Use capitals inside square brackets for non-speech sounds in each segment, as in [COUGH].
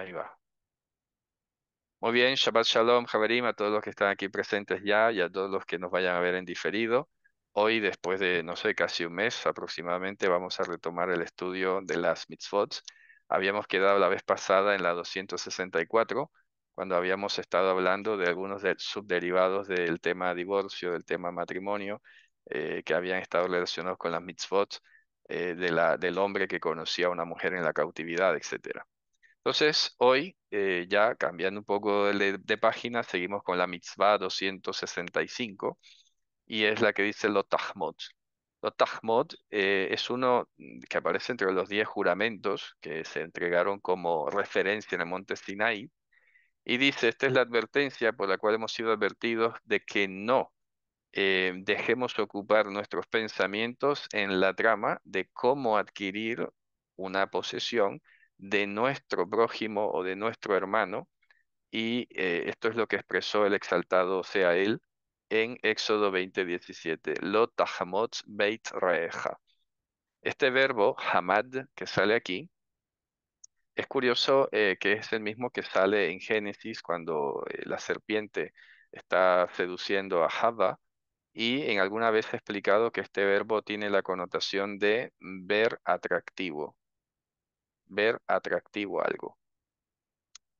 Ahí va. Muy bien, Shabbat Shalom, Javerim, a todos los que están aquí presentes ya y a todos los que nos vayan a ver en diferido. Hoy, después de, no sé, casi un mes aproximadamente, vamos a retomar el estudio de las mitzvot. Habíamos quedado la vez pasada en la 264, cuando habíamos estado hablando de algunos subderivados del tema divorcio, del tema matrimonio, eh, que habían estado relacionados con las mitzvot eh, de la, del hombre que conocía a una mujer en la cautividad, etcétera. Entonces, hoy, eh, ya cambiando un poco de, página, seguimos con la mitzvah 265, y es la que dice lo tahmot. Lo tahmot eh, es uno que aparece entre los diez juramentos que se entregaron como referencia en el monte Sinai, y dice, esta es la advertencia por la cual hemos sido advertidos de que no eh, dejemos ocupar nuestros pensamientos en la trama de cómo adquirir una posesión de nuestro prójimo o de nuestro hermano. Y eh, esto es lo que expresó el exaltado sea él en Éxodo 2017 Lo beit reja Este verbo, hamad, que sale aquí, es curioso eh, que es el mismo que sale en Génesis cuando eh, la serpiente está seduciendo a Java y en alguna vez he explicado que este verbo tiene la connotación de ver atractivo, ver atractivo algo.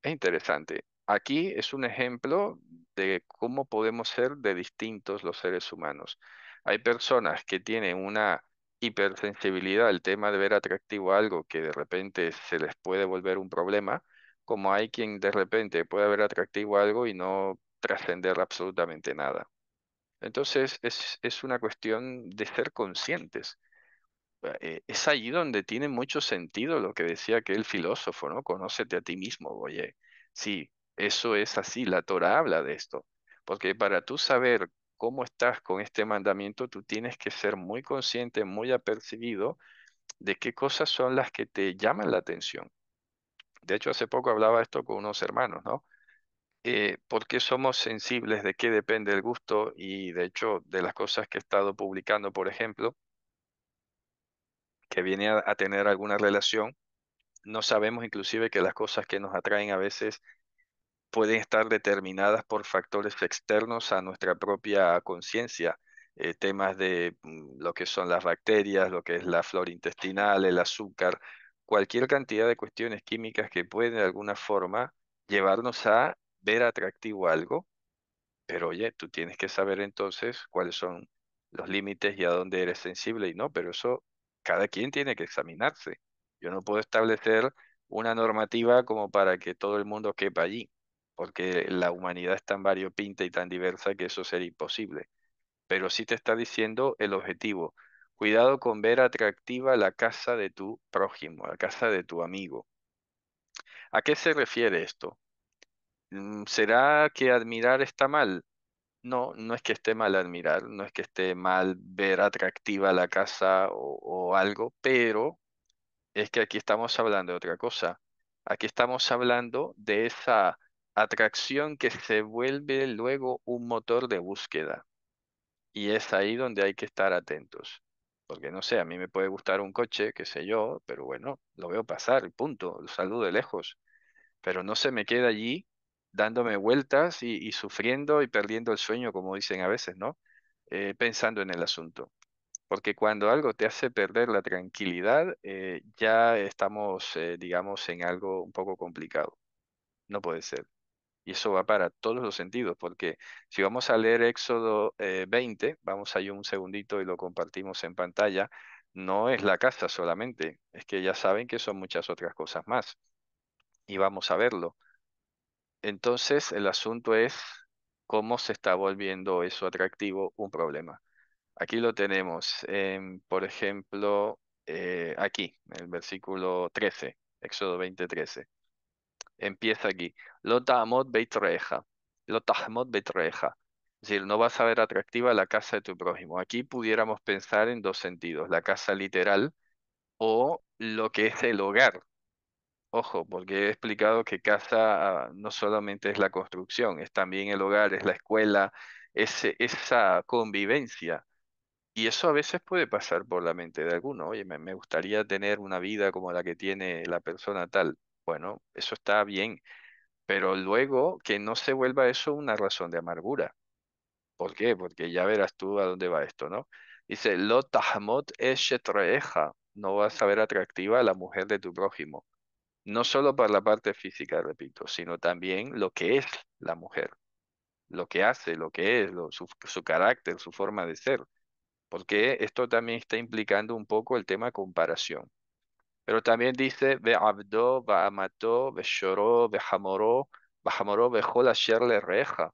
Es interesante. Aquí es un ejemplo de cómo podemos ser de distintos los seres humanos. Hay personas que tienen una hipersensibilidad al tema de ver atractivo algo que de repente se les puede volver un problema, como hay quien de repente puede ver atractivo algo y no trascender absolutamente nada. Entonces es, es una cuestión de ser conscientes Ah, eh, es allí donde tiene mucho sentido lo que decía aquel filósofo, ¿no? Conócete a ti mismo, oye. Sí, eso es así, la Torah habla de esto, porque para tú saber cómo estás con este mandamiento, tú tienes que ser muy consciente, muy apercibido de qué cosas son las que te llaman la atención. De hecho, hace poco hablaba esto con unos hermanos, ¿no? Eh, ¿Por qué somos sensibles? ¿De qué depende el gusto? Y de hecho, de las cosas que he estado publicando, por ejemplo, que viene a, tener alguna relación. No sabemos inclusive que las cosas que nos atraen a veces pueden estar determinadas por factores externos a nuestra propia conciencia, eh, temas de mm, lo que son las bacterias, lo que es la flora intestinal, el azúcar, cualquier cantidad de cuestiones químicas que pueden de alguna forma llevarnos a ver atractivo algo, pero oye, tú tienes que saber entonces cuáles son los límites y a dónde eres sensible y no, pero eso cada quien tiene que examinarse. Yo no puedo establecer una normativa como para que todo el mundo quepa allí, porque la humanidad es tan variopinta y tan diversa que eso sería imposible. Pero sí te está diciendo el objetivo. Cuidado con ver atractiva la casa de tu prójimo, la casa de tu amigo. ¿A qué se refiere esto? Mm, ¿Será que admirar está mal? No, no es que esté mal admirar, no es que esté mal ver atractiva la casa o, algo, pero es que aquí estamos hablando de otra cosa. Aquí estamos hablando de esa atracción que se vuelve luego un motor de búsqueda. Y es ahí donde hay que estar atentos. Porque no sé, a mí me puede gustar un coche, qué sé yo, pero bueno, lo veo pasar, punto, lo saludo de lejos. Pero no se me queda allí dándome vueltas y, sufriendo y perdiendo el sueño, como dicen a veces, ¿no? Eh, pensando en el asunto. Porque cuando algo te hace perder la tranquilidad, eh, ya estamos, eh, digamos, en algo un poco complicado. No puede ser. Y eso va para todos los sentidos, porque si vamos a leer Éxodo 20, vamos ahí un segundito y lo compartimos en pantalla, no es la casa solamente, es que ya saben que son muchas otras cosas más. Y vamos a verlo. Entonces, el asunto es cómo se está volviendo eso atractivo un problema. Aquí lo tenemos, em, por ejemplo, eh, aquí, en el versículo 13, Éxodo 2013. Empieza aquí. Lo ta'amot beitreja. Lo beit beitreja. Es decir, no vas a ver atractiva la casa de tu prójimo. Aquí pudiéramos pensar en dos sentidos, la casa literal o lo que es el hogar Ojo, porque he explicado que casa ah, no solamente es la construcción, es también el hogar, es la escuela, es esa convivencia. Y eso a veces puede pasar por la mente de alguno. Oye, me, gustaría tener una vida como la que tiene la persona tal. Bueno, eso está bien, pero luego que no se vuelva eso una razón de amargura. ¿Por qué? Porque ya verás tú a dónde va esto, ¿no? Dice, lo tahmot eshet no vas a ver atractiva a la mujer de tu prójimo no solo para la parte física, repito, sino también lo que es la mujer, lo que hace, lo que es, su, su, carácter, su forma de ser, porque esto también está implicando un poco el tema comparación. Pero también dice, ve abdó, ve amató, ve lloró, ve jamoró, ve jamoró, ve reja.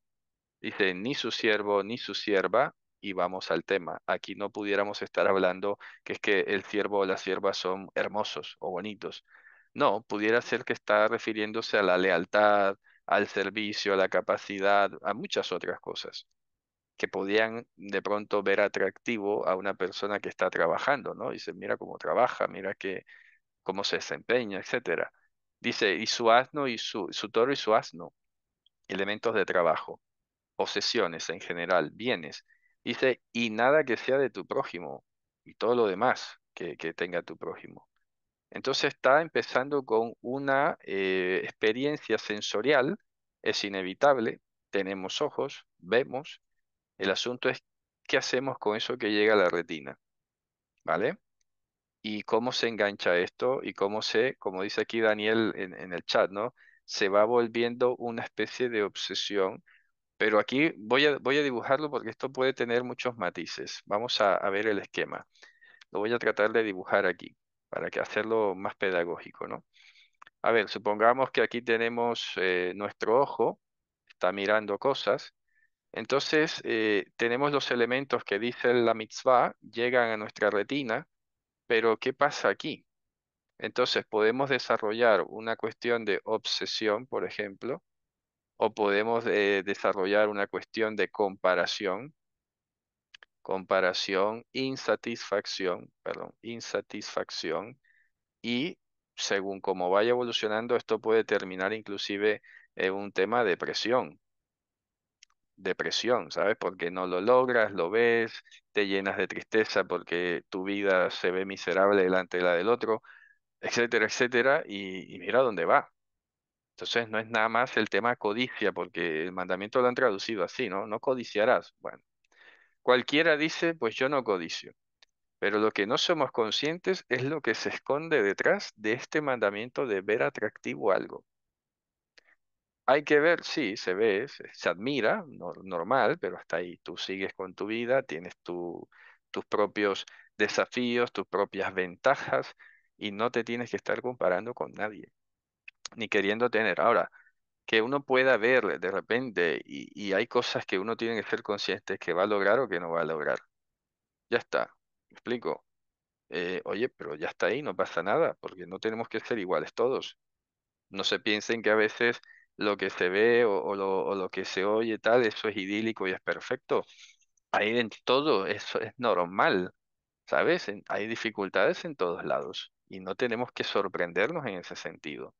Dice, ni su siervo, ni su sierva, y vamos al tema. Aquí no pudiéramos estar hablando que es que el siervo o la sierva son hermosos o bonitos, no, pudiera ser que está refiriéndose a la lealtad, al servicio, a la capacidad, a muchas otras cosas que podían de pronto ver atractivo a una persona que está trabajando, ¿no? Dice, mira cómo trabaja, mira que, cómo se desempeña, etc. Dice, y su asno y su, toro y su asno, elementos de trabajo, posesiones en general, bienes. Dice, y nada que sea de tu prójimo y todo lo demás que tenga tu prójimo. Entonces está empezando con una eh, experiencia sensorial, es inevitable, tenemos ojos, vemos, el asunto es qué hacemos con eso que llega a la retina, ¿vale? Y cómo se engancha esto y cómo se, como dice aquí Daniel en, el chat, ¿no? Se va volviendo una especie de obsesión, pero aquí voy a, voy a dibujarlo porque esto puede tener muchos matices. Vamos a ver el esquema. Lo voy a tratar de dibujar aquí para que hacerlo más pedagógico, ¿no? A ver, supongamos que aquí tenemos eh, nuestro ojo, está mirando cosas, entonces eh, tenemos los elementos que dice la mitzvah, llegan a nuestra retina, pero ¿qué pasa aquí? Entonces podemos desarrollar una cuestión de obsesión, por ejemplo, o podemos eh, desarrollar una cuestión de comparación, comparación, insatisfacción, perdón, insatisfacción y según cómo vaya evolucionando esto puede terminar inclusive en un tema de depresión. Depresión, ¿sabes? Porque no lo logras, lo ves, te llenas de tristeza porque tu vida se ve miserable delante de la del otro, etcétera, etcétera, y, y mira dónde va. Entonces no es nada más el tema codicia, porque el mandamiento lo han traducido así, ¿no? No codiciarás. Bueno, Cualquiera dice, pues yo no codicio. Pero lo que no somos conscientes es lo que se esconde detrás de este mandamiento de ver atractivo algo. Hay que ver, sí, se ve, se, admira, normal, pero hasta ahí tú sigues con tu vida, tienes tus propios desafíos, tus propias ventajas y no te tienes que estar comparando con nadie, ni queriendo tener. Ahora, que uno pueda ver de repente y, hay cosas que uno tiene que ser consciente que va a lograr o que no va a lograr. Ya está, explico. Eh, oye, pero ya está ahí, no pasa nada, porque no tenemos que ser iguales todos. No se piensen que a veces lo que se ve o, lo, que se oye tal, eso es idílico y es perfecto. hay en todo eso es normal, ¿sabes? hay dificultades en todos lados y no tenemos que sorprendernos en ese sentido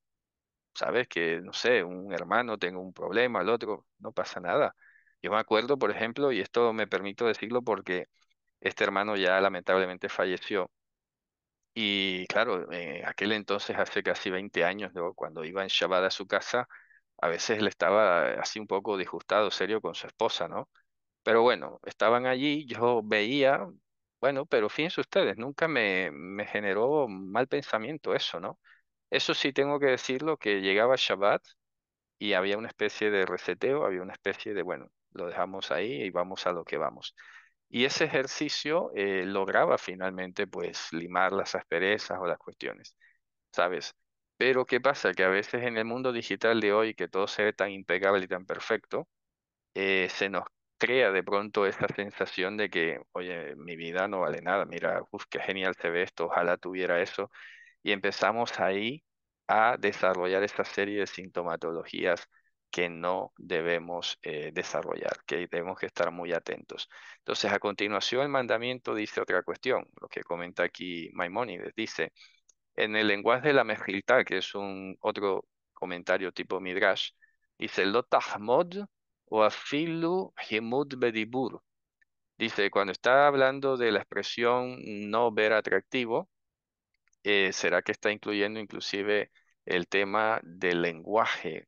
sabes que, no sé, un hermano tengo un problema, el otro, no pasa nada. Yo me acuerdo, por ejemplo, y esto me permito decirlo porque este hermano ya lamentablemente falleció. Y claro, aquel entonces, hace casi 20 años, cuando iba en Shabbat a su casa, a veces le estaba eh, así un poco disgustado, serio, con su esposa, ¿no? Pero bueno, estaban allí, yo veía, bueno, pero fíjense ustedes, nunca me, me generó mal pensamiento eso, ¿no? Eso sí tengo que decirlo, que llegaba Shabbat y había una especie de reseteo, había una especie de, bueno, lo dejamos ahí y vamos a lo que vamos. Y ese ejercicio eh, lograba finalmente, pues, limar las asperezas o las cuestiones, ¿sabes? Pero ¿qué pasa? Que a veces en el mundo digital de hoy, que todo se ve tan impecable y tan perfecto, eh, se nos crea de pronto esa sensación de que, oye, mi vida no vale nada, mira, qué genial se ve esto, ojalá tuviera eso y empezamos ahí a desarrollar esta serie de sintomatologías que no debemos eh, desarrollar, que debemos que estar muy atentos. Entonces, a continuación, el mandamiento dice otra cuestión, lo que comenta aquí Maimónides, dice, en el lenguaje de la mezquita, que es un otro comentario tipo Midrash, dice, lo tahmod o afilu himud bedibur. Dice, cuando está hablando de la expresión no ver atractivo, eh, ¿será que está incluyendo inclusive el tema del lenguaje,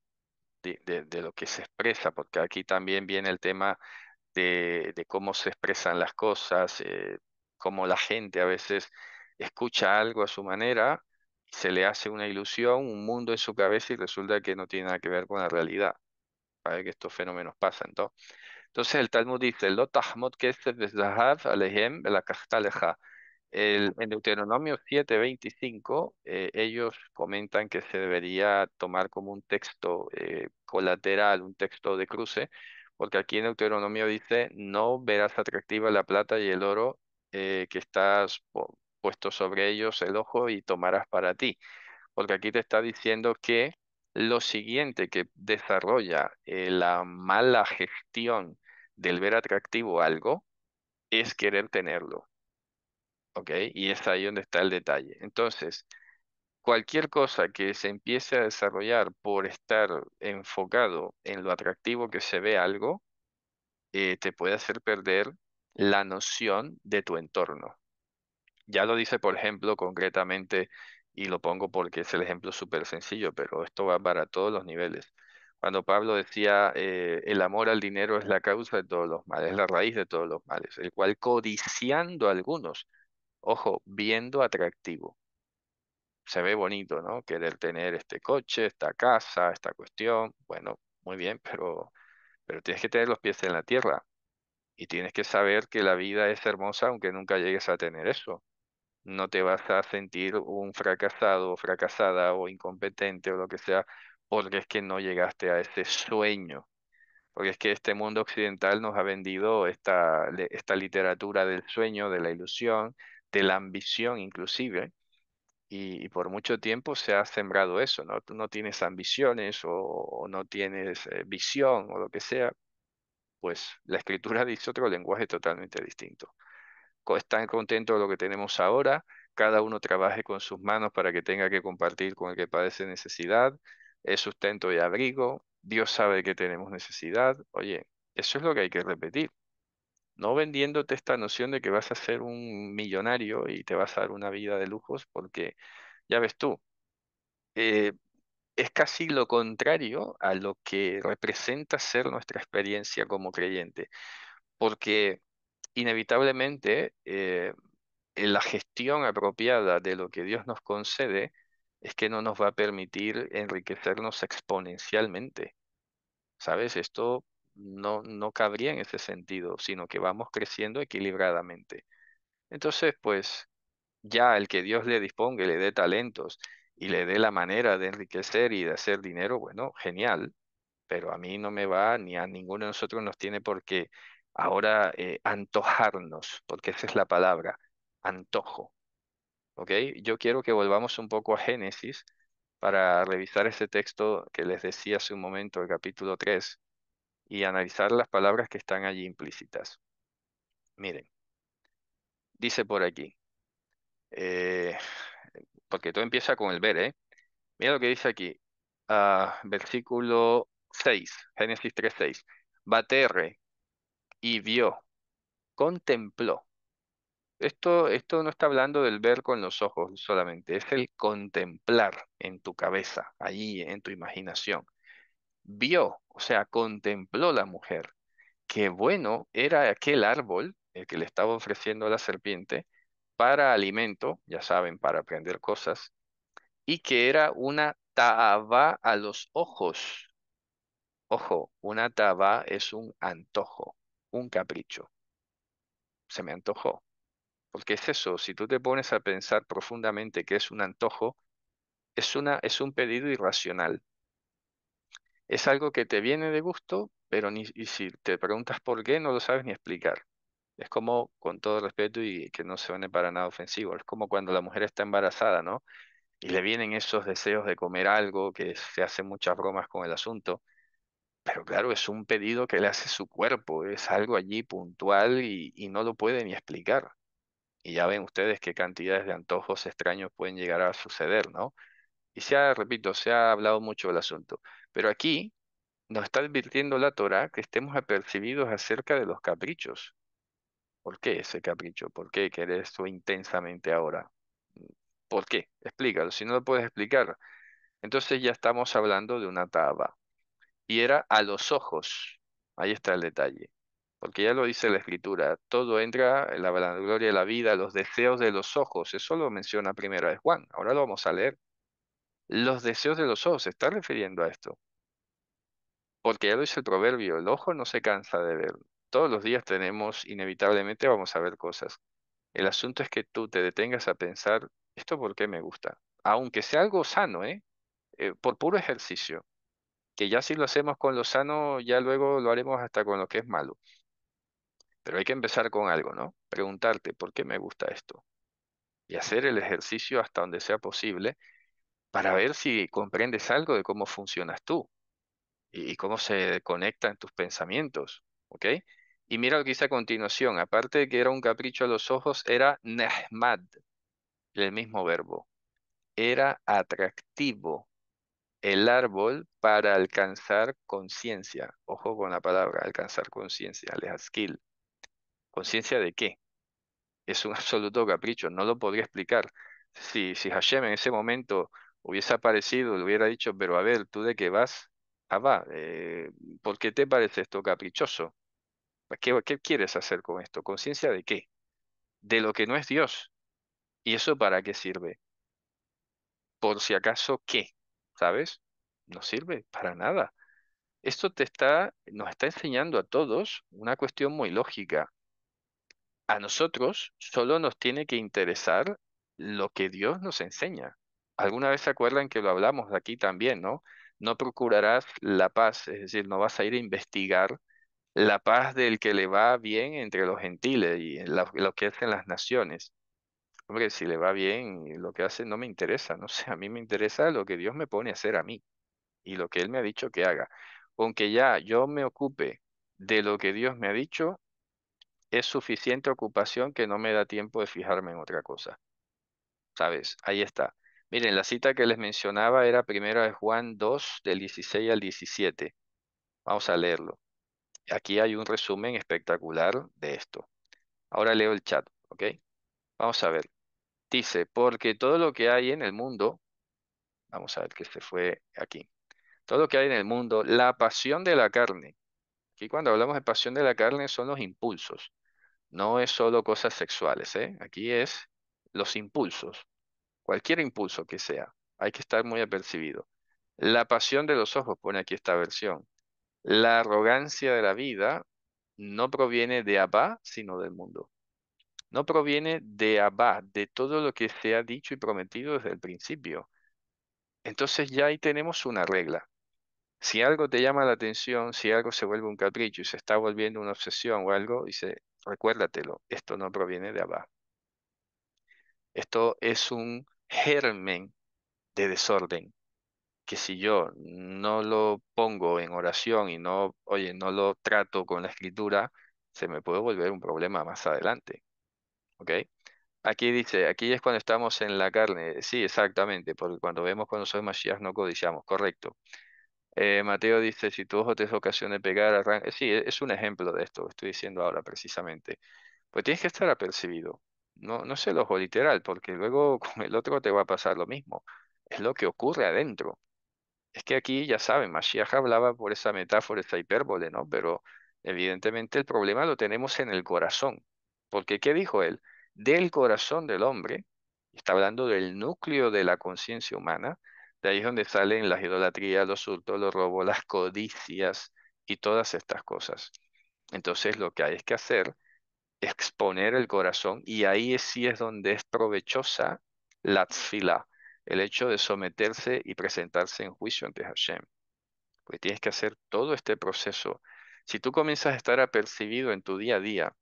de, lo que se expresa? Porque aquí también viene el tema de, cómo se expresan las cosas, eh, cómo la gente a veces escucha algo a su manera, se le hace una ilusión, un mundo en su cabeza y resulta que no tiene nada que ver con la realidad. Para que estos fenómenos pasan. Entonces el Talmud dice, Lo este zahav al la el, en Deuteronomio 7:25, eh, ellos comentan que se debería tomar como un texto eh, colateral, un texto de cruce, porque aquí en Deuteronomio dice, no verás atractiva la plata y el oro eh, que estás puesto sobre ellos el ojo y tomarás para ti, porque aquí te está diciendo que lo siguiente que desarrolla la mala gestión del ver atractivo algo es querer tenerlo y es ahí donde está el detalle. Entonces, cualquier cosa que se empiece a desarrollar por estar enfocado en lo atractivo que se ve algo, eh, te puede hacer perder la noción de tu entorno. Ya lo dice, por ejemplo, concretamente, y lo pongo porque es el ejemplo súper sencillo, pero esto va para todos los niveles. Cuando Pablo decía, eh, el amor al dinero es la causa de todos los males, es la raíz de todos los males, el cual codiciando algunos Ojo, viendo atractivo. Se ve bonito, ¿no? Querer tener este coche, esta casa, esta cuestión. Bueno, muy bien, [LAUGHS] pero, pero tienes que tener los pies en la tierra. Y tienes que saber que la vida es hermosa aunque nunca llegues a tener eso. No te vas a sentir un fracasado o fracasada o incompetente o lo que sea porque es que no llegaste a ese sueño. Porque es que este mundo occidental nos ha vendido esta, esta literatura del sueño, de la ilusión, de la ambición inclusive, y, por mucho tiempo se ha sembrado eso, ¿no? Tú no tienes ambiciones o, no tienes eh, visión o lo que sea, pues la escritura [LAUGHS] dice otro lenguaje totalmente distinto. Están contentos de lo que tenemos ahora, cada uno trabaje con sus manos para que tenga que compartir con el que padece necesidad, es sustento y abrigo, Dios sabe que tenemos necesidad. Oye, eso es lo que hay que repetir no vendiéndote esta noción de que vas a ser un millonario y te vas a dar una vida de lujos, porque ya ves tú, eh, es casi lo contrario a lo que representa ser nuestra experiencia como creyente, porque inevitablemente eh, la gestión apropiada de lo que Dios nos concede es que no nos va a permitir enriquecernos exponencialmente. ¿Sabes? Esto no, no cabría en ese sentido, sino que vamos creciendo equilibradamente. Entonces, pues ya el que Dios le disponga, le dé talentos y le dé la manera de enriquecer y de hacer dinero, bueno, genial, pero a mí no me va ni a ninguno de nosotros nos tiene por qué ahora eh, antojarnos, porque esa es la palabra, antojo. ¿Ok? Yo quiero que volvamos un poco a Génesis para revisar ese texto que les decía hace un momento, el capítulo 3, y analizar las palabras que están allí implícitas. Miren, dice por aquí, eh, porque todo empieza con el ver, ¿eh? Mira lo que dice aquí, ah, versículo 6, Génesis 3.6. Baterre y vio, contempló. Esto, esto no está hablando del ver con los ojos solamente, es el contemplar en tu cabeza, allí en tu imaginación. Vio o sea, contempló la mujer que bueno era aquel árbol, el que le estaba ofreciendo a la serpiente, para alimento, ya saben, para aprender cosas, y que era una taba a los ojos. Ojo, una taba es un antojo, un capricho. Se me antojó. Porque es eso, si tú te pones a pensar profundamente que es un antojo, es, una, es un pedido irracional es algo que te viene de gusto, pero ni, y si te preguntas por qué, no lo sabes ni explicar. Es como, con todo respeto y que no se suene para nada ofensivo, es como cuando la mujer está embarazada, ¿no? Y le vienen esos deseos de comer algo, que se hacen muchas bromas con el asunto, pero claro, es un pedido que le hace su cuerpo, es algo allí puntual y, y no lo puede ni explicar. Y ya ven ustedes qué cantidades de antojos extraños pueden llegar a suceder, ¿no? Y se ha, repito, se ha hablado mucho del asunto. Pero aquí nos está advirtiendo la Torá que estemos apercibidos acerca de los caprichos. ¿Por qué ese capricho? ¿Por qué querer esto intensamente ahora? ¿Por qué? Explícalo. Si no lo puedes explicar, entonces ya estamos hablando de una taba. Y era a los ojos. Ahí está el detalle. Porque ya lo dice la escritura. Todo entra en la gloria de la vida, los deseos de los ojos. Eso lo menciona primero vez Juan. Ahora lo vamos a leer los deseos de los ojos, se está refiriendo a esto. Porque ya lo dice el proverbio, el ojo no se cansa de ver. Todos los días tenemos, inevitablemente vamos a ver cosas. El asunto es que tú te detengas a pensar, ¿esto por qué me gusta? Aunque sea algo sano, ¿eh? eh por puro ejercicio. Que ya si lo hacemos con lo sano, ya luego lo haremos hasta con lo que es malo. Pero hay que empezar con algo, ¿no? Preguntarte, ¿por qué me gusta esto? Y hacer el ejercicio hasta donde sea posible para ver si comprendes algo de cómo funcionas tú y, cómo se conectan tus pensamientos, ¿ok? Y mira lo que dice a continuación, aparte de que era un capricho a los ojos, era nehmad, el mismo verbo. Era atractivo el árbol para alcanzar conciencia. Ojo con la palabra, alcanzar conciencia, skill. ¿Conciencia de qué? Es un [LAUGHS] absoluto capricho, no lo podría explicar. Si, si Hashem en ese momento hubiese aparecido, le hubiera dicho, pero a ver, ¿tú de qué vas? Ah, va, eh, ¿por qué te parece esto caprichoso? Pues, ¿Qué, ¿Qué quieres hacer con esto? ¿Conciencia de qué? De lo que no es Dios. ¿Y eso para qué sirve? Por si acaso, ¿qué? ¿Sabes? No sirve para nada. Esto te está, nos está enseñando a todos una cuestión muy lógica. A nosotros solo nos tiene que interesar lo que Dios nos enseña alguna vez se acuerdan que lo hablamos aquí también, ¿no? No procurarás la paz, es decir, no vas a ir a investigar la paz del que le va bien entre los gentiles y lo que hacen las naciones. Hombre, si le va bien, lo que hace, no me interesa, no sé, a mí me interesa lo que Dios me pone a hacer a mí y lo que Él me ha dicho que haga. Aunque ya yo me ocupe de lo que Dios me ha dicho, es suficiente ocupación que no me da tiempo de fijarme en otra cosa. ¿Sabes? Ahí está. Miren, la cita que les mencionaba era primero de Juan 2, del 16 al 17. Vamos a leerlo. Aquí hay un resumen espectacular de esto. Ahora leo el chat, ¿ok? Vamos a ver. Dice, porque todo lo que hay en el mundo, vamos a ver que se fue aquí, todo lo que hay en el mundo, la pasión de la carne. Aquí cuando hablamos de pasión de la carne son los impulsos. No es solo cosas sexuales, ¿eh? Aquí es los impulsos cualquier impulso que sea, hay que estar muy apercibido. La pasión de los ojos, pone aquí esta versión. La arrogancia de la vida no proviene de Abba, sino del mundo. No proviene de Abba, de todo lo que se ha dicho y prometido desde el principio. Entonces ya ahí tenemos una regla. Si algo te llama la atención, si algo se vuelve un capricho y se está volviendo una obsesión o algo, dice, recuérdatelo, esto no proviene de Abba. Esto es un germen de desorden, que si yo no lo pongo en oración y no, oye, no lo trato con la escritura, se me puede volver un problema más adelante. ¿Ok? Aquí dice, aquí es cuando estamos en la carne. Eh, sí, exactamente, porque cuando vemos cuando soy Mashiach no codiciamos, correcto. Eh, Mateo dice, si tú ojo te es ocasión de pegar, arranca. Eh, sí, e-, es un ejemplo de esto estoy diciendo ahora precisamente. Pues tienes que estar apercibido no, no se ojo literal, porque luego [LAUGHS] con el otro te va a pasar lo mismo. Es lo que ocurre adentro. Es que aquí, ya saben, Mashiach hablaba por esa metáfora, esa hipérbole, ¿no? Pero evidentemente el problema lo tenemos en el corazón. Porque, ¿qué dijo él? Del corazón del hombre, está hablando del núcleo de la conciencia humana, de ahí es donde salen las idolatrías, los hurtos, los robos, las codicias y todas estas cosas. Entonces, lo que hay es que hacer exponer el corazón y ahí es sí es donde es provechosa la tzfila, el hecho de someterse y presentarse en juicio ante Hashem. Pues tienes que hacer todo este proceso. Si tú comienzas a estar apercibido en tu día a día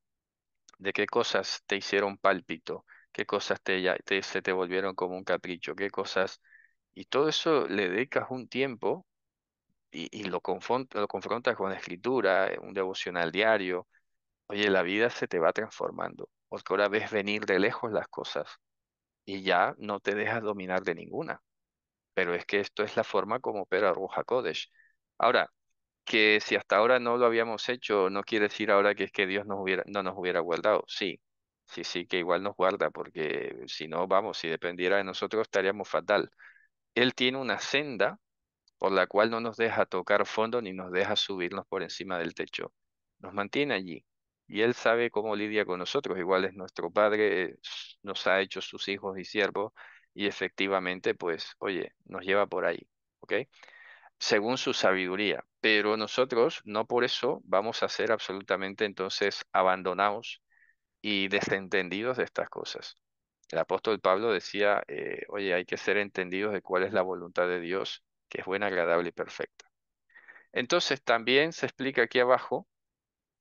de qué cosas te hicieron pálpito, qué cosas te, te, se te volvieron como un capricho, qué cosas... Y todo eso le dedicas un tiempo y, lo, lo confrontas con la escritura, un devocional diario, Oye, la vida se te va transformando, porque ahora ves venir de lejos las cosas y ya no te dejas dominar de ninguna. Pero es que esto es la forma como opera Ruja Kodesh. Ahora, que si hasta ahora no lo habíamos hecho, no quiere decir ahora que es que Dios nos hubiera, no nos hubiera guardado. Sí, sí, sí, que igual nos guarda, porque si no, vamos, si dependiera de nosotros estaríamos fatal. Él tiene una senda por la cual no nos deja tocar fondo ni nos deja subirnos por encima del techo. Nos mantiene allí y Él sabe cómo lidia con nosotros, igual es nuestro Padre, eh, nos ha hecho sus hijos y siervos, y efectivamente, pues, oye, nos lleva por ahí, ¿ok? Según su sabiduría, pero nosotros no por eso vamos a ser absolutamente entonces abandonados y desentendidos de estas cosas. El apóstol Pablo decía, eh, oye, hay que ser entendidos de cuál es la voluntad de Dios, que es buena, agradable y perfecta. Entonces también se explica aquí abajo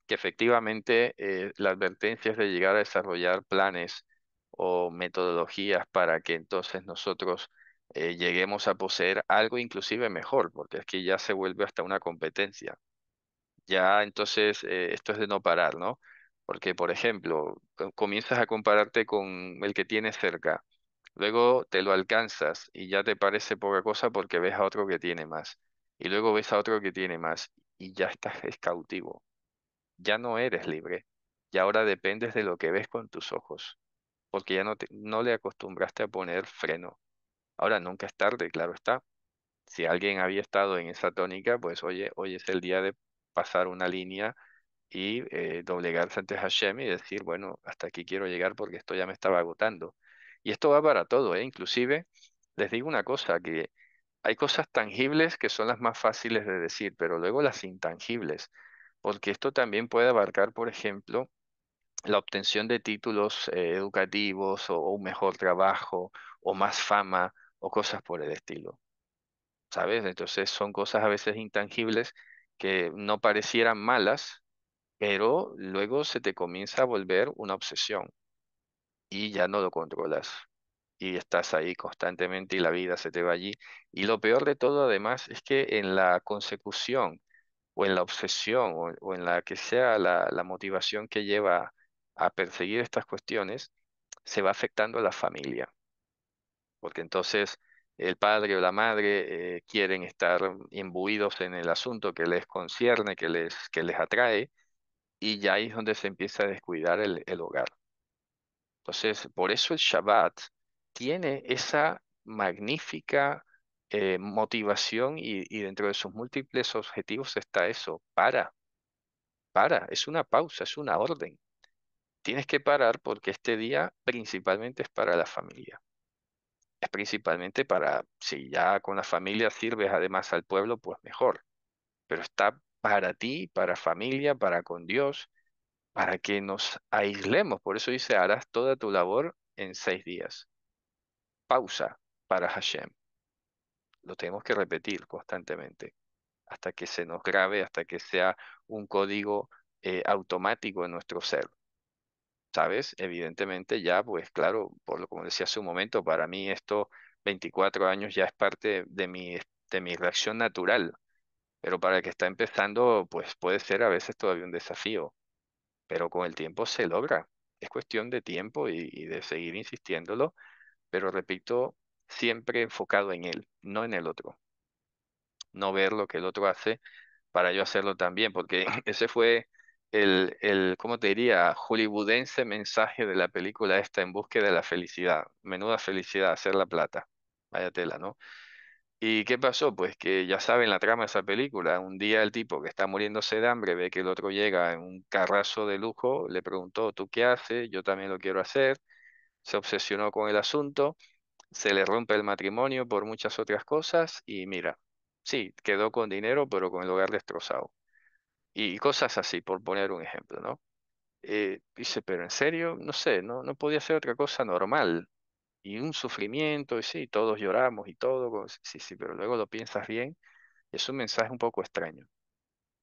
que efectivamente eh, la advertencia es de llegar a desarrollar planes o metodologías para que entonces nosotros eh, lleguemos a poseer algo inclusive mejor, porque es que ya se vuelve hasta una competencia. Ya entonces eh, esto es de no parar, ¿no? Porque, por ejemplo, comienzas a compararte con el que tienes cerca, luego te lo alcanzas y ya te parece poca cosa porque ves a otro que tiene más, y luego ves a otro que tiene más, y ya estás es cautivo ya no eres libre y ahora dependes de lo que ves con tus ojos, porque ya no, no le acostumbraste a poner freno. Ahora nunca es tarde, claro está. Si alguien había estado en esa tónica, pues oye, hoy es el día de pasar una línea y eh, doblegarse ante Hashem y decir, bueno, hasta aquí quiero llegar porque esto ya me estaba agotando. Y esto va para todo, ¿eh? Inclusive, les digo una cosa, que hay cosas tangibles que son las más fáciles de decir, pero luego las intangibles porque esto también puede abarcar, por ejemplo, la obtención de títulos eh, educativos o, un mejor trabajo o más fama o cosas por el estilo. ¿Sabes? Entonces son cosas a veces intangibles que no parecieran malas, pero luego se te comienza a volver una obsesión y ya no lo controlas. Y estás ahí constantemente y la vida se te va allí. Y lo peor de todo además es que en la consecución o en la obsesión o, en la que sea la, motivación que lleva a perseguir estas cuestiones, se va afectando a la familia. Porque entonces el padre o la madre eh, quieren estar imbuidos en el asunto que les concierne, que les, que les atrae, y ya ahí es donde se empieza a descuidar el, el hogar. Entonces, por eso el Shabbat tiene esa magnífica eh, motivación y, y, dentro de sus múltiples objetivos está eso, para, para, es una pausa, es una orden. Tienes que parar porque este día principalmente es para la familia. Es principalmente para, si ya con la familia sirves además al pueblo, pues mejor. Pero está para ti, para familia, para con Dios, para que nos aislemos. Por eso dice, harás toda tu labor en seis días. Pausa para Hashem lo tenemos que repetir constantemente hasta que se nos grabe, hasta que sea un código eh, automático en nuestro ser. ¿Sabes? Evidentemente ya, pues claro, por lo como decía hace un momento, para mí esto 24 años ya es parte de mi, de mi reacción natural, pero para el que está empezando, pues puede ser a veces todavía un desafío, pero con el tiempo se logra. Es cuestión de tiempo y de seguir insistiéndolo, pero repito, siempre enfocado en él, no en el otro. No ver lo que el otro hace para yo hacerlo también, porque [LAUGHS] ese fue el, el ¿cómo te diría?, hollywoodense mensaje de la película esta, En búsqueda de la felicidad. Menuda felicidad, hacer la plata. Vaya tela, ¿no? ¿Y qué pasó? Pues que ya saben la trama de esa película. Un día el tipo que está muriéndose de hambre ve que el otro llega en un carrazo de lujo, le preguntó, ¿tú qué haces? Yo también lo quiero hacer. Se obsesionó con el asunto se le rompe el matrimonio por muchas otras cosas y mira, sí, quedó con dinero, pero con el hogar destrozado. Y cosas así, por poner un ejemplo, ¿no? Eh, dice, pero en serio, no sé, no, no podía ser otra cosa normal. Y un sufrimiento, y sí, todos lloramos y todo, sí, sí, pero luego lo piensas bien, es un mensaje un poco extraño,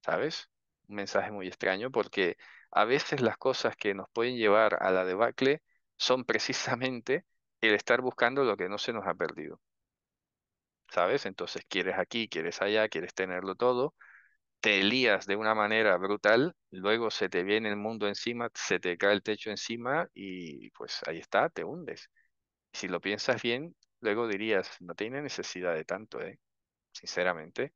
¿sabes? Un mensaje muy extraño porque a veces las cosas que nos pueden llevar a la debacle son precisamente Quiere estar buscando lo que no se nos ha perdido. ¿Sabes? Entonces quieres aquí, quieres allá, quieres tenerlo todo, te lías de una manera brutal, luego se te viene el mundo encima, se te cae el techo encima y pues ahí está, te hundes. Si lo piensas bien, luego dirías, no tiene necesidad de tanto, ¿eh? Sinceramente,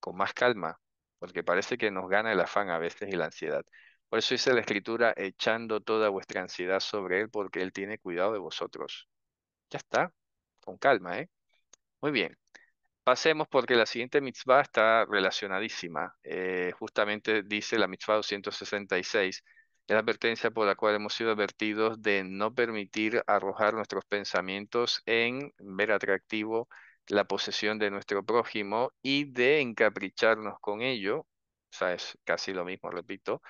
con más calma, porque parece que nos gana el afán a veces y la ansiedad. Por eso dice la escritura, echando toda vuestra ansiedad sobre Él, porque Él tiene cuidado de vosotros. Ya está, con calma, ¿eh? Muy bien. Pasemos porque la siguiente mitzvah está relacionadísima. Eh, justamente dice la mitzvah 266, es la advertencia por la cual hemos sido advertidos de no permitir arrojar nuestros pensamientos en ver atractivo la posesión de nuestro prójimo y de encapricharnos con ello. O sea, es casi lo mismo, repito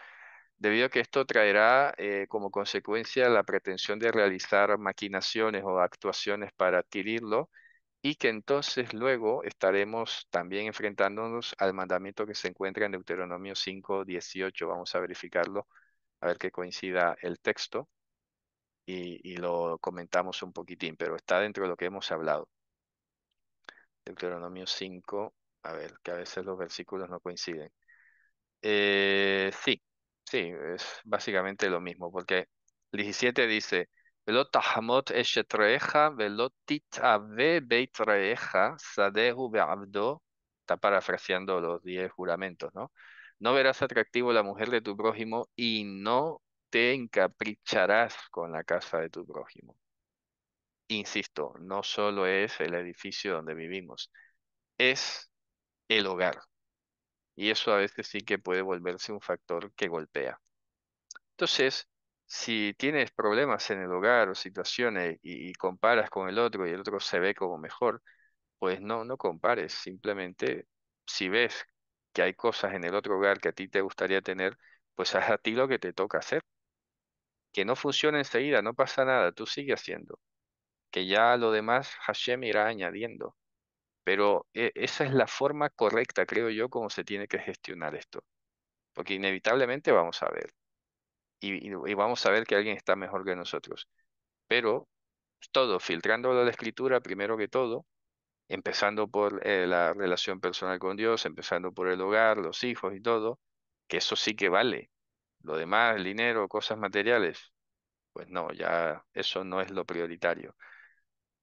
debido a que esto traerá eh, como consecuencia la pretensión de realizar maquinaciones o actuaciones para adquirirlo y que entonces luego estaremos también enfrentándonos al mandamiento que se encuentra en Deuteronomio 5, 18. Vamos a verificarlo, a ver que coincida el texto y, lo comentamos un poquitín, pero está dentro de lo que hemos hablado. Deuteronomio 5, a ver, que a veces los versículos no coinciden. Eh, sí, Sí, es básicamente lo mismo, porque el 17 dice, sadehu está parafraseando los 10 juramentos, ¿no? No verás atractivo la mujer de tu prójimo y no te encapricharás con la casa de tu prójimo. Insisto, no solo es el edificio donde vivimos, es el hogar. Y eso a veces sí que puede volverse un factor que golpea. Entonces, si tienes problemas en el hogar o situaciones y, comparas con el otro y el otro se ve como mejor, pues no, no compares. Simplemente si ves que hay cosas en el otro hogar que a ti te gustaría tener, pues haz a ti lo que te toca hacer. Que no funcione enseguida, no pasa nada, tú sigue haciendo. Que ya lo demás Hashem irá añadiendo. Pero eh, esa es la forma correcta, creo yo, como se tiene que gestionar esto. Porque inevitablemente vamos a ver. Y, vamos a ver que alguien está mejor que nosotros. Pero todo, filtrando la escritura primero que todo, empezando por eh, la relación personal con Dios, empezando por el hogar, los hijos y todo, que eso sí que vale. Lo demás, dinero, cosas materiales, pues no, ya eso no es lo prioritario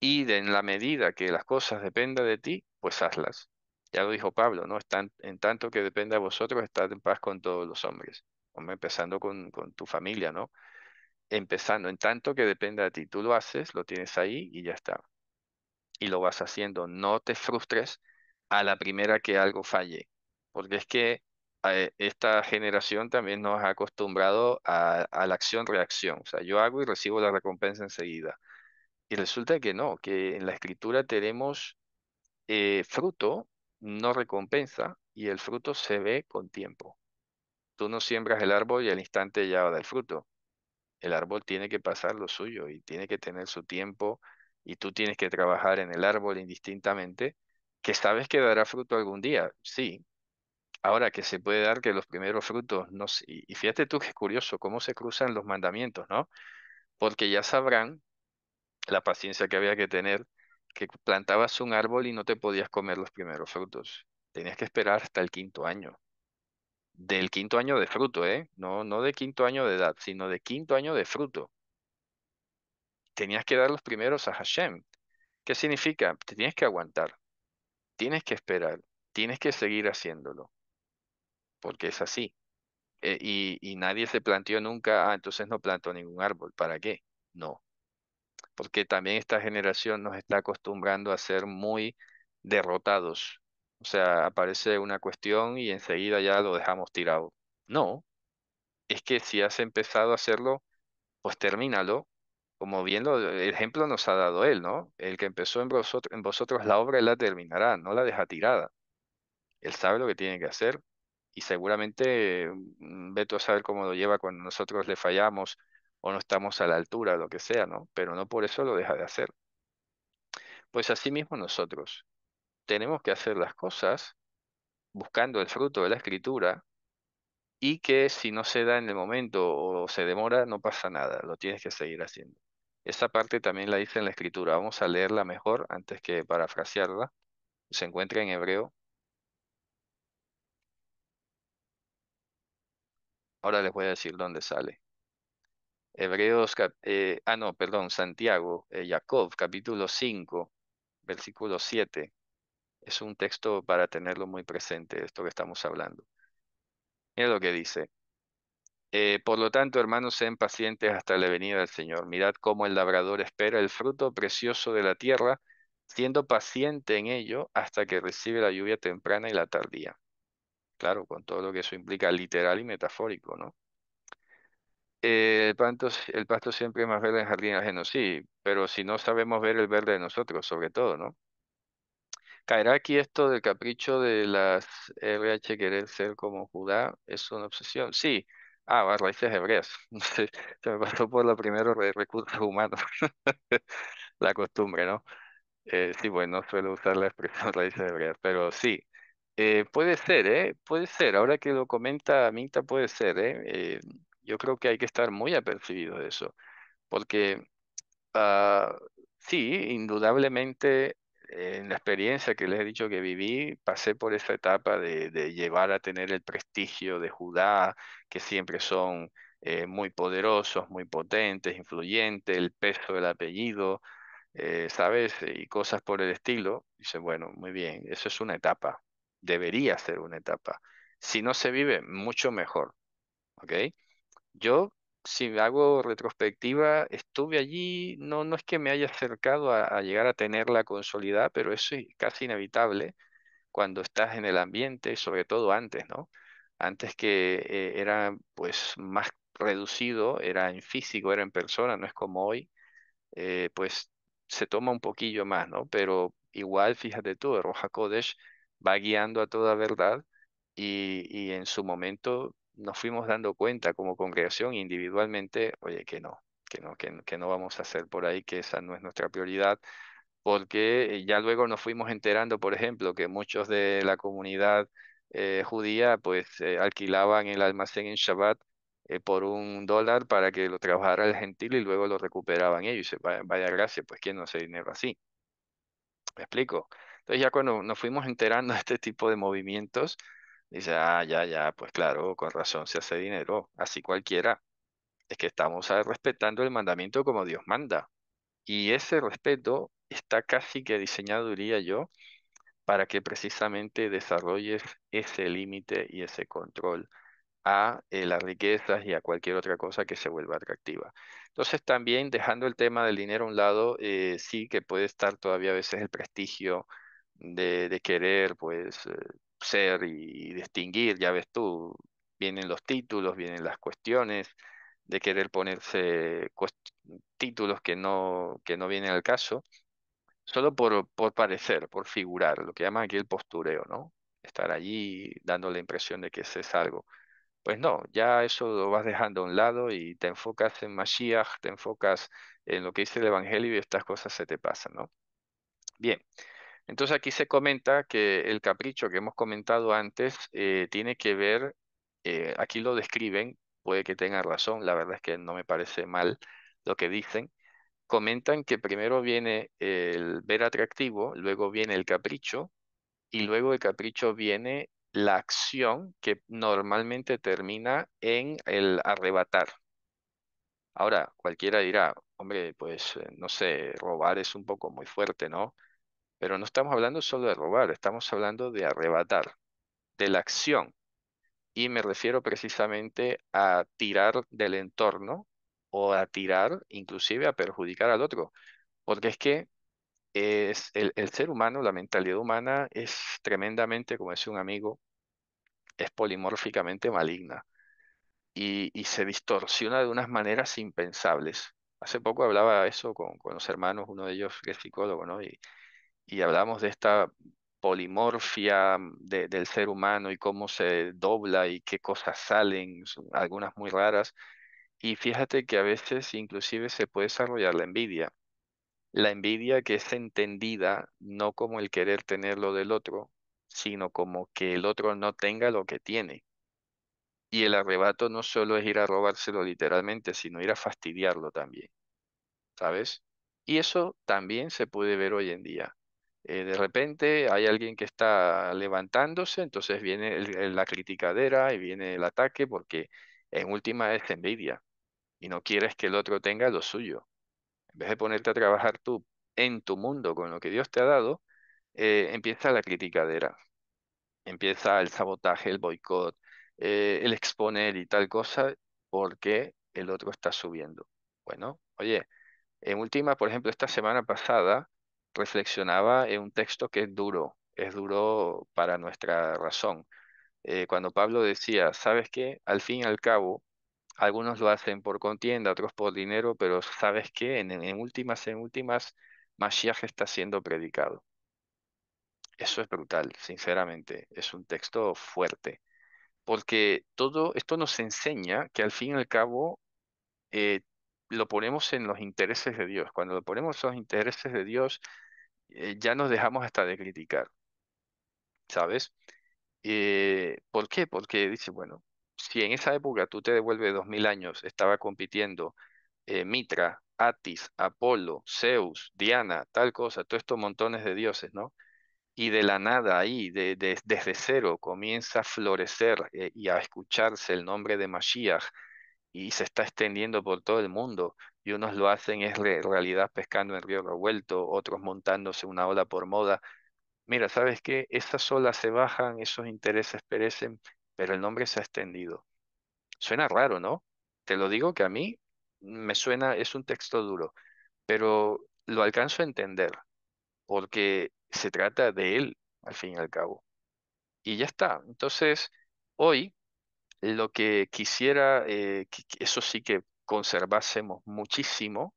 y en la medida que las cosas dependan de ti, pues hazlas. Ya lo dijo Pablo, ¿no? Están, en tanto que dependa de vosotros, estad en paz con todos los hombres. Hombre, empezando con, tu familia, ¿no? Empezando, en tanto que dependa de ti. Tú lo haces, lo tienes ahí y ya está. Y lo vas haciendo. No te frustres a la primera que algo falle. Porque es que eh, esta generación también nos ha acostumbrado a, a la acción-reacción. O sea, yo hago y recibo la recompensa enseguida. Y resulta que no, que en la escritura tenemos eh, fruto, no recompensa, y el fruto se ve con tiempo. Tú no siembras el árbol y al instante ya va a fruto. El árbol tiene que pasar lo suyo y tiene que tener su tiempo y tú tienes que trabajar en el árbol indistintamente, que sabes que dará fruto algún día, sí. Ahora que se puede dar que los primeros frutos, no, y fíjate tú que es curioso cómo se cruzan los mandamientos, ¿no? Porque ya sabrán la paciencia que había que tener, que plantabas un árbol y no te podías comer los primeros frutos. Tenías que esperar hasta el quinto año. Del quinto año de fruto, ¿eh? No, no de quinto año de edad, sino de quinto año de fruto. Tenías que dar los primeros a Hashem. ¿Qué significa? Te tienes que aguantar, tienes que esperar, tienes que seguir haciéndolo, porque es así. Eh, y, y nadie se planteó nunca, ah, entonces no planto ningún árbol, ¿para qué? No, porque también esta generación nos está acostumbrando a ser muy derrotados. O sea, aparece una cuestión y enseguida ya lo dejamos tirado. No, es que si has empezado a hacerlo, pues termínalo. Como bien el ejemplo nos ha dado él, ¿no? El que empezó en vosotros, en la obra, él la terminará, no la deja tirada. Él sabe lo que tiene que hacer y seguramente, Beto mm, a saber cómo lo lleva cuando nosotros le fallamos o no estamos a la altura, lo que sea, ¿no? Pero no por eso lo deja de hacer. Pues así mismo nosotros tenemos que hacer las cosas buscando el fruto de la escritura y que si no se da en el momento o se demora, no pasa nada, lo tienes que seguir haciendo. Esa parte también la dice en la escritura, vamos a leerla mejor antes que parafrasearla. Se encuentra en Hebreo Ahora les voy a decir dónde sale. Hebreos, eh, ah, no, perdón, Santiago, eh, Jacob, capítulo 5, versículo 7. Es un texto para tenerlo muy presente, esto que estamos hablando. Mira lo que dice. Eh, por lo tanto, hermanos, sean pacientes hasta la venida del Señor. Mirad cómo el labrador espera el fruto precioso de la tierra, siendo paciente en ello hasta que recibe la lluvia temprana y la tardía. Claro, con todo lo que eso implica literal y metafórico, ¿no? Eh, el, pasto, el pasto siempre es más verde en jardines, jardín ajeno, sí, pero si no sabemos ver el verde de nosotros, sobre todo, ¿no? ¿Caerá aquí esto del capricho de las RH querer ser como Judá? ¿Es una obsesión? Sí. Ah, raíces hebreas. [LAUGHS] se me pasó por la primera de recursos humanos. [LAUGHS] la costumbre, ¿no? Eh, sí, bueno, suelo usar la expresión [LAUGHS] raíces hebreas, pero sí. Eh, puede ser, ¿eh? Puede ser. Ahora que lo comenta Minta, puede ser, ¿eh? eh yo creo que hay que estar muy apercibido de eso, porque ah, sí, indudablemente en la experiencia que les he dicho que viví, pasé por esa etapa de, llevar a tener el prestigio de Judá, que siempre son eh, muy poderosos, muy potentes, influyentes, el peso del apellido, eh, ¿sabes? Y cosas por el estilo. Dice, bueno, muy bien, eso es una etapa, debería ser una etapa. Si no se vive, mucho mejor, ¿ok? Yo, si hago retrospectiva, estuve allí, no, no es que me haya acercado a, llegar a tener la consolidada, pero eso es casi inevitable cuando estás en el ambiente, sobre todo antes, ¿no? Antes que eh, era pues más reducido, era en físico, era en persona, no es como hoy, eh, pues se toma un poquillo más, ¿no? Pero igual, fíjate tú, el Roja Kodesh va guiando a toda verdad y, y en su momento nos fuimos dando cuenta como congregación individualmente, oye, que no, que no, que, no vamos a hacer por ahí, que esa no es nuestra prioridad, porque eh, ya luego nos fuimos enterando, por ejemplo, que muchos de la comunidad eh, judía pues eh, alquilaban el almacén en Shabbat por un dólar para que lo trabajara el gentil y luego lo recuperaban ellos. Y vaya, vaya gracia, pues ¿quién no se dinero así? ¿Me explico? Entonces ya cuando nos fuimos enterando de este tipo de movimientos, Dice, ah, ya, ya, pues claro, con razón se hace dinero, así cualquiera. Es que estamos respetando el mandamiento como Dios manda. Y ese respeto está casi que diseñado, diría yo, para que precisamente desarrolles ese límite y ese control a eh, las riquezas y a cualquier otra cosa que se vuelva atractiva. Entonces también dejando el tema del dinero a un lado, eh, sí que puede estar todavía a veces el prestigio de, querer pues eh, ser y distinguir, ya ves tú, vienen los títulos, vienen las cuestiones de querer ponerse títulos que no, que no vienen al caso, solo por, por parecer, por figurar, lo que llaman aquí el postureo, ¿no? Estar allí dando la impresión de que es algo. Pues no, ya eso lo vas dejando a un lado y te enfocas en Mashiach, te enfocas en lo que dice el Evangelio y estas cosas se te pasan, ¿no? Bien, entonces aquí se comenta que el capricho que hemos comentado antes eh, tiene que ver, eh, aquí lo describen, puede que tengan razón, la verdad es que no me parece mal lo que dicen. Comentan que primero viene el ver atractivo, luego viene el capricho y luego el capricho viene la acción que normalmente termina en el arrebatar. Ahora, cualquiera dirá, hombre, pues eh, no sé, robar es un poco muy fuerte, ¿no? Pero no estamos hablando solo de robar, estamos hablando de arrebatar, de la acción. Y me refiero precisamente a tirar del entorno o a tirar inclusive a perjudicar al otro. Porque es que es el, ser humano, la mentalidad humana es tremendamente, como decía un amigo, es polimórficamente maligna y, se distorsiona de unas maneras impensables. Hace poco hablaba eso con, los hermanos, uno de ellos que es psicólogo, ¿no? Y, y hablamos de esta polimorfia mm, del ser humano y cómo se dobla y qué cosas salen, algunas muy raras. Y fíjate que a veces inclusive se puede desarrollar la envidia. La envidia que es entendida no como el querer tener lo del otro, sino como que el otro no tenga lo que tiene. Y el arrebato no solo es ir a robárselo literalmente, sino ir a fastidiarlo también. ¿Sabes? Y eso también se puede ver hoy en día. Eh, de repente hay alguien que está levantándose, entonces viene la criticadera y viene el ataque porque en última es envidia y no quieres que el otro tenga lo suyo. En vez de ponerte a trabajar tú en tu mundo con lo que Dios te ha dado, eh, empieza la criticadera, empieza el sabotaje, el boicot, eh, el exponer y tal cosa porque el otro está subiendo. Bueno, oye, en última, por ejemplo, esta semana pasada reflexionaba en un texto que es duro, es duro para nuestra razón. Eh, cuando Pablo decía, ¿sabes qué? Al fin y al cabo, algunos lo hacen por contienda, otros por dinero, pero ¿sabes qué? En, últimas, en últimas, Mashiach está siendo predicado. Eso es brutal, sinceramente. Es un texto fuerte. Porque todo esto nos enseña que al fin y al cabo eh, lo ponemos en los intereses de Dios. Cuando lo ponemos en los intereses de Dios, eh, ya nos dejamos hasta de criticar. ¿Sabes? Eh, ¿Por qué? Porque dice, bueno, si en esa época tú te devuelves dos mil años, estaba compitiendo eh, Mitra, Atis, Apolo, Zeus, Diana, tal cosa, todos estos montones de dioses, ¿no? Y de la nada ahí, desde cero, comienza a florecer y a escucharse el nombre de Mashiach y se está extendiendo por todo el mundo. Y unos lo hacen es realidad pescando en río revuelto, otros montándose una ola por moda. Mira, ¿sabes qué? Esas olas se bajan, esos intereses perecen, pero el nombre se ha extendido. Suena raro, ¿no? Te lo digo que a mí me suena, es un texto duro, pero lo alcanzo a entender, porque se trata de él, al fin y al cabo. Y ya está. Entonces, hoy lo que quisiera, eh, eso sí que conservásemos muchísimo,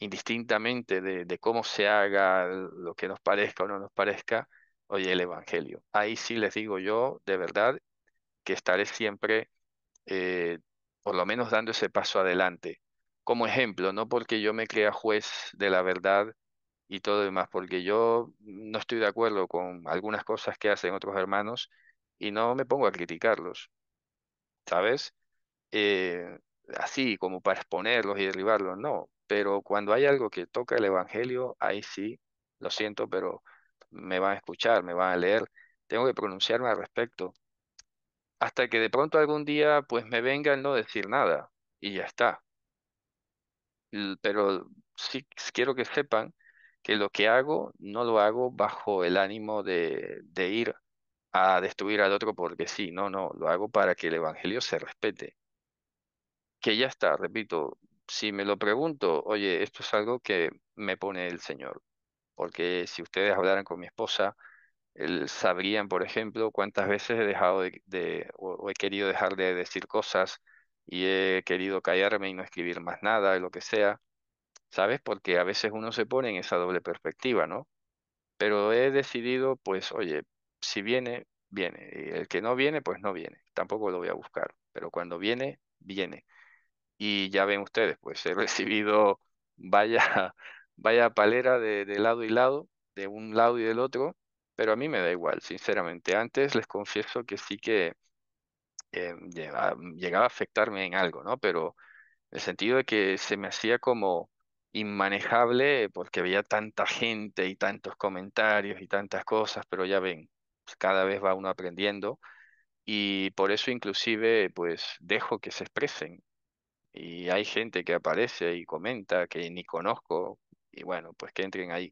indistintamente de, cómo se haga, lo que nos parezca o no nos parezca, oye, el Evangelio. Ahí sí les digo yo, de verdad, que estaré siempre, eh, por lo menos, dando ese paso adelante. Como ejemplo, no porque yo me crea juez de la verdad y todo demás, porque yo no estoy de acuerdo con algunas cosas que hacen otros hermanos y no me pongo a criticarlos. ¿sabes? Eh, así como para exponerlos y derribarlos, no. Pero cuando hay algo que toca el Evangelio, ahí sí, lo siento, pero me van a escuchar, me van a leer, tengo que pronunciarme al respecto. Hasta que de pronto algún día pues me vengan no decir nada y ya está. Pero sí quiero que sepan que lo que hago no lo hago bajo el ánimo de, de ir a destruir al otro porque sí, no, no, lo hago para que el Evangelio se respete. Que ya está, repito, si me lo pregunto, oye, esto es algo que me pone el Señor, porque si ustedes hablaran con mi esposa, él sabrían, por ejemplo, cuántas veces he dejado de, o, he querido dejar de decir cosas y he querido callarme y no escribir más nada, lo que sea, ¿sabes? Porque a veces uno se pone en esa doble perspectiva, ¿no? Pero he decidido, pues, oye, si viene, viene. Y el que no viene, pues no viene. Tampoco lo voy a buscar. Pero cuando viene, viene. Y ya ven ustedes, pues he [LAUGHS] recibido vaya, vaya palera de, lado y lado, de un lado y del otro, pero a mí me da igual, sinceramente. Antes les confieso que sí que eh, llegaba, llegaba a afectarme en algo, ¿no? Pero el sentido de que se me hacía como inmanejable porque veía tanta gente y tantos comentarios y tantas cosas, pero ya ven, pues, cada vez va uno aprendiendo y por eso inclusive pues dejo que se expresen. Y hay gente que aparece y comenta que ni conozco y bueno, pues que entren ahí.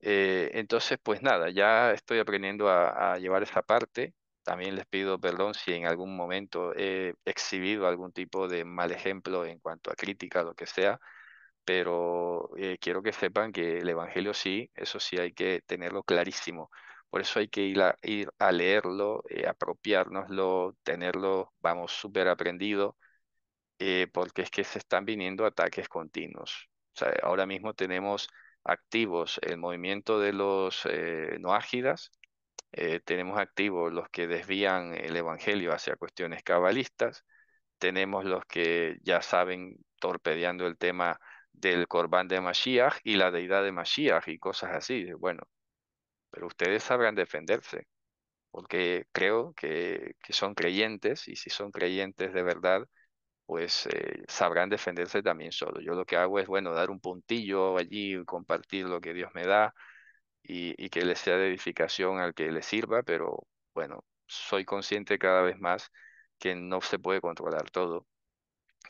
Eh, entonces, pues nada, ya estoy aprendiendo a, llevar esa parte. También les pido perdón si en algún momento he exhibido algún tipo de mal ejemplo en cuanto a crítica, lo que sea, pero eh, quiero que sepan que el Evangelio sí, eso sí hay que tenerlo clarísimo. Por eso hay que ir a, leerlo, eh, apropiárnoslo, tenerlo, vamos, súper aprendido, eh, porque es que se están viniendo ataques continuos. O sea, ahora mismo tenemos activos el movimiento de los eh, no noágidas, tenemos activos los que desvían el Evangelio hacia cuestiones cabalistas, tenemos los que ya saben torpedeando el tema del corbán de Mashiach y la deidad de Mashiach y cosas así. Bueno, pero ustedes sabrán defenderse, porque creo que, que son creyentes y si son creyentes de verdad, pues eh, sabrán defenderse también solo. Yo lo que hago es, bueno, dar un puntillo allí, compartir lo que Dios me da y, y que le sea de edificación al que le sirva, pero bueno, soy consciente cada vez más que no se puede controlar todo,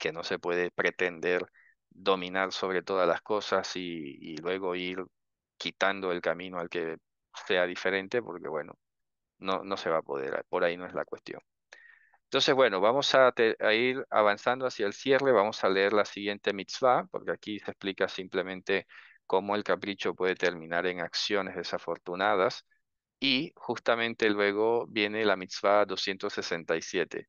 que no se puede pretender dominar sobre todas las cosas y, y luego ir quitando el camino al que sea diferente, porque bueno, no, no se va a poder, por ahí no es la cuestión. Entonces, bueno, vamos a, ir avanzando hacia el cierre, vamos a leer la siguiente mitzvah, porque aquí se explica simplemente cómo el capricho puede terminar en acciones desafortunadas. Y justamente luego viene la mitzvah 267.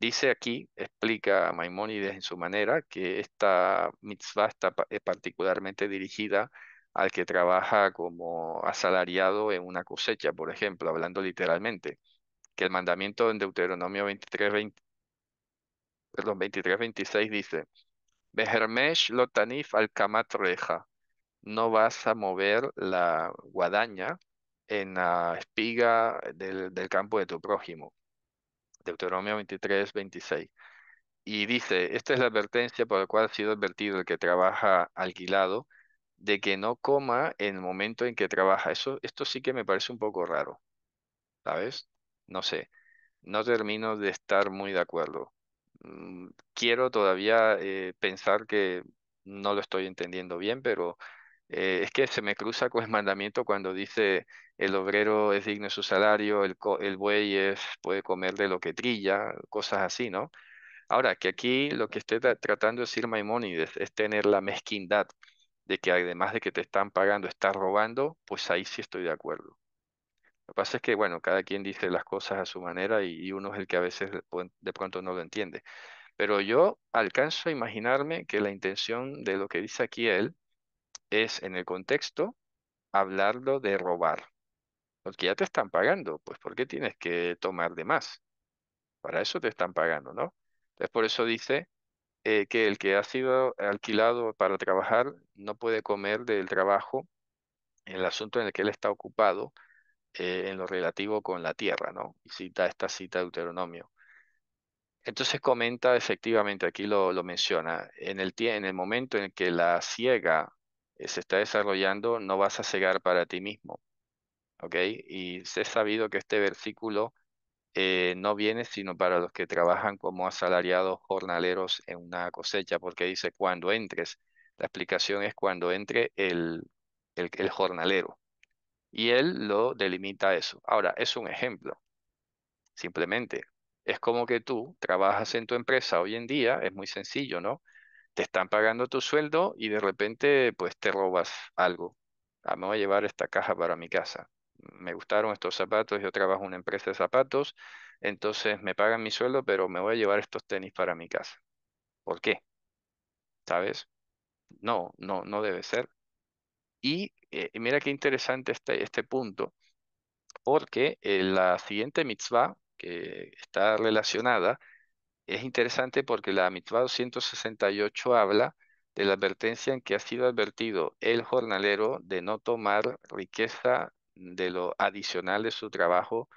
Dice aquí, explica Maimónides en su manera, que esta mitzvah está eh, particularmente dirigida al que trabaja como asalariado en una cosecha, por ejemplo, hablando literalmente, que el mandamiento en Deuteronomio 23, perdón, 26 dice, Behermesh lotanif al kamat reja, no vas a mover la guadaña en la espiga del, del campo de tu prójimo. Deuteronomio 23, 26. Y dice, esta es la advertencia por la cual ha sido advertido el que trabaja alquilado de que no coma en el momento en que trabaja. Eso, esto sí que me parece un poco raro, ¿sabes? No sé, no termino de estar muy de acuerdo. Mm, quiero todavía eh, pensar que no lo estoy entendiendo bien, pero eh, es que se me cruza con el mandamiento cuando dice el obrero es digno de su salario, el, buey puede comer de lo que trilla, cosas así, ¿no? Ahora, que aquí lo que esté tratando de decir Maimónides es tener la mezquindad de que además de que te están pagando, estás robando, pues ahí sí estoy de acuerdo. Lo que pasa es que, bueno, cada quien dice las cosas a su manera y, uno es el que a veces de pronto no lo entiende. Pero yo alcanzo a imaginarme que la intención de lo que dice aquí él es, en el contexto, hablarlo de robar. Porque ya te están pagando, pues ¿por qué tienes que tomar de más? Para eso te están pagando, ¿no? Entonces por eso dice, eh, que el que ha sido alquilado para trabajar no puede comer del trabajo en el asunto en el que él está ocupado eh, en lo relativo con la tierra, ¿no? Y cita esta cita de Deuteronomio. Entonces comenta efectivamente, aquí lo, menciona, en el, en el momento en el que la ciega eh, se está desarrollando, no vas a cegar para ti mismo. ¿Ok? Y se ha sabido que este versículo eh, no viene sino para los que trabajan como asalariados jornaleros en una cosecha, porque dice cuando entres. La explicación es cuando entre el, jornalero. Y él lo delimita eso. Ahora, es un ejemplo. Simplemente, es como que tú trabajas en tu empresa hoy en día, es muy sencillo, ¿no? Te están pagando tu sueldo y de repente pues te robas algo. Ah, me voy a llevar esta caja para mi casa me gustaron estos zapatos, yo trabajo en una empresa de zapatos, entonces me pagan mi sueldo, pero me voy a llevar estos tenis para mi casa. ¿Por qué? ¿Sabes? No, no, no debe ser. Y eh, mira qué interesante este, este punto, porque eh, la siguiente mitzvah que está relacionada es interesante porque la mitzvah 268 habla de la advertencia en que ha sido advertido el jornalero de no tomar riqueza de lo adicional de su trabajo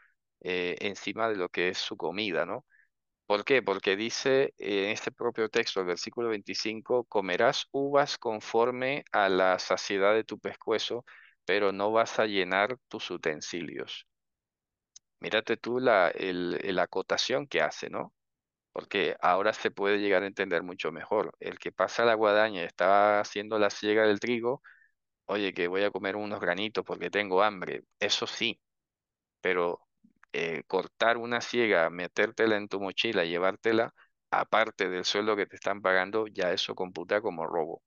eh, encima de lo que es su comida, ¿no? ¿Por qué? Porque dice eh, en este propio texto, el versículo 25, comerás uvas conforme a la saciedad de tu pescuezo, pero no vas a llenar tus utensilios. Mírate tú la el, acotación que hace, ¿no? Porque ahora se puede llegar a entender mucho mejor. El que pasa la guadaña y está haciendo la siega del trigo, oye, que voy a comer unos granitos porque tengo hambre, eso sí, pero eh, cortar una ciega, metértela en tu mochila, llevártela aparte del sueldo que te están pagando, ya eso computa como robo.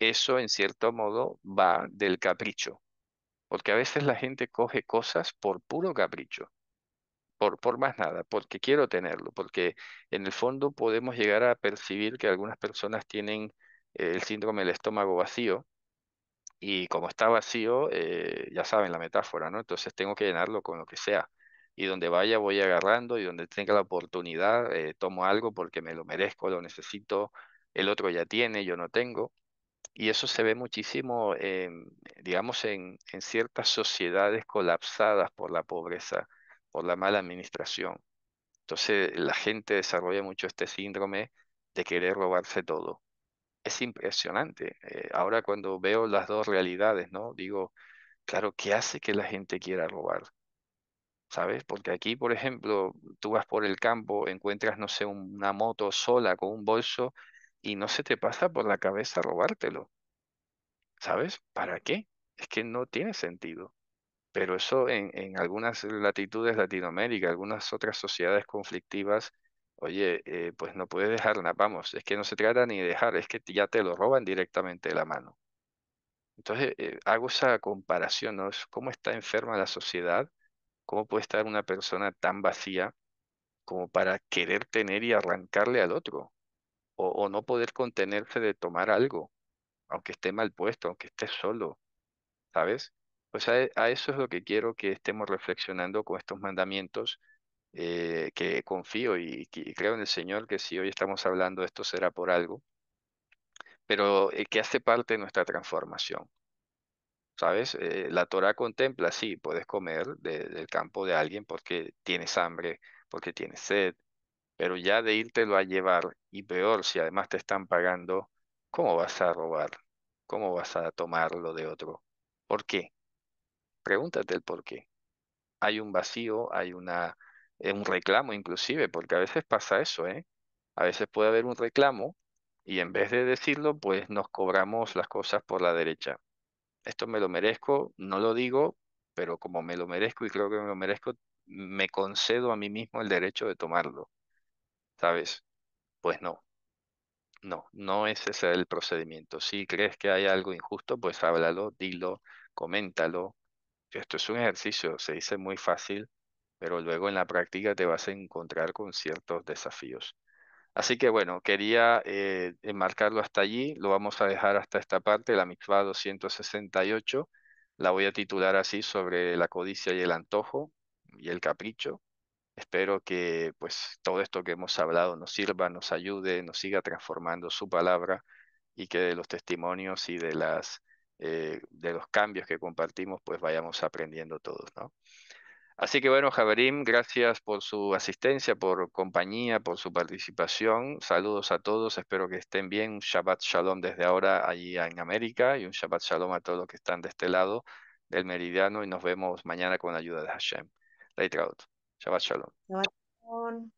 Eso en cierto modo va del capricho, porque a veces la gente coge cosas por puro capricho. Por, por, más nada, porque quiero tenerlo, porque en el fondo podemos llegar a percibir que algunas personas tienen eh, el síndrome del estómago vacío y como está vacío, eh, ya saben la metáfora, ¿no? Entonces tengo que llenarlo con lo que sea. Y donde vaya voy agarrando y donde tenga la oportunidad eh, tomo algo porque me lo merezco, lo necesito, el otro ya tiene, yo no tengo. Y eso se ve muchísimo, digamos, en, en ciertas sociedades colapsadas por la pobreza, por la mala administración. Entonces la gente desarrolla mucho este síndrome de querer robarse todo es impresionante. Eh, ahora cuando veo las dos realidades, ¿no? Digo, claro, ¿qué hace que la gente quiera robar? ¿Sabes? Porque aquí, por ejemplo, tú vas por el campo, encuentras, no sé, una moto sola con un bolso y no se te pasa por la cabeza robártelo. ¿Sabes? ¿Para qué? Es que no tiene sentido. Pero eso en, en algunas latitudes de Latinoamérica, algunas otras sociedades conflictivas, oye, eh, pues no puedes dejarla, vamos, es que no se trata ni de dejar, es que ya te lo roban directamente de la mano. Entonces, eh, hago esa comparación, ¿no? ¿Cómo está enferma la sociedad? ¿Cómo puede estar una persona tan vacía como para querer tener y arrancarle al otro? O, no poder contenerse de tomar algo, aunque esté mal puesto, aunque esté solo, ¿sabes? Pues a eso es lo que quiero que estemos reflexionando con estos mandamientos eh, que confío y, creo en el Señor que si hoy estamos hablando esto será por algo, pero eh, que hace parte de nuestra transformación. ¿Sabes? Eh, la Torah contempla, sí, puedes comer del campo de alguien porque tienes hambre, porque tienes sed, pero ya de írtelo a llevar y peor si además te están pagando, ¿cómo vas a robar? ¿Cómo vas a tomarlo de otro? ¿Por qué? Pregúntate el por qué. Hay un vacío, hay una es un reclamo inclusive, porque a veces pasa eso, ¿eh? A veces puede haber un reclamo y en vez de decirlo, pues nos cobramos las cosas por la derecha. Esto me lo merezco, no lo digo, pero como me lo merezco y creo que me lo merezco, me concedo a mí mismo el derecho de tomarlo. ¿Sabes? Pues no. No, no es ese el procedimiento. Si crees que hay algo injusto, pues háblalo, dilo, coméntalo. Esto es un ejercicio, se dice muy fácil, pero luego en la práctica te vas a encontrar con ciertos desafíos. Así que bueno, quería eh, enmarcarlo hasta allí, lo vamos a dejar hasta esta parte, la y 268, la voy a titular así sobre la codicia y el antojo y el capricho. Espero que pues todo esto que hemos hablado nos sirva, nos ayude, nos siga transformando su palabra y que de los testimonios y de las eh, de los cambios que compartimos pues vayamos aprendiendo todos, ¿no? Así que bueno, Javerim, gracias por su asistencia, por compañía, por su participación. Saludos a todos, espero que estén bien. Un Shabbat Shalom desde ahora allí en América y un Shabbat Shalom a todos los que están de este lado del meridiano y nos vemos mañana con la ayuda de Hashem. Shabbat shalom.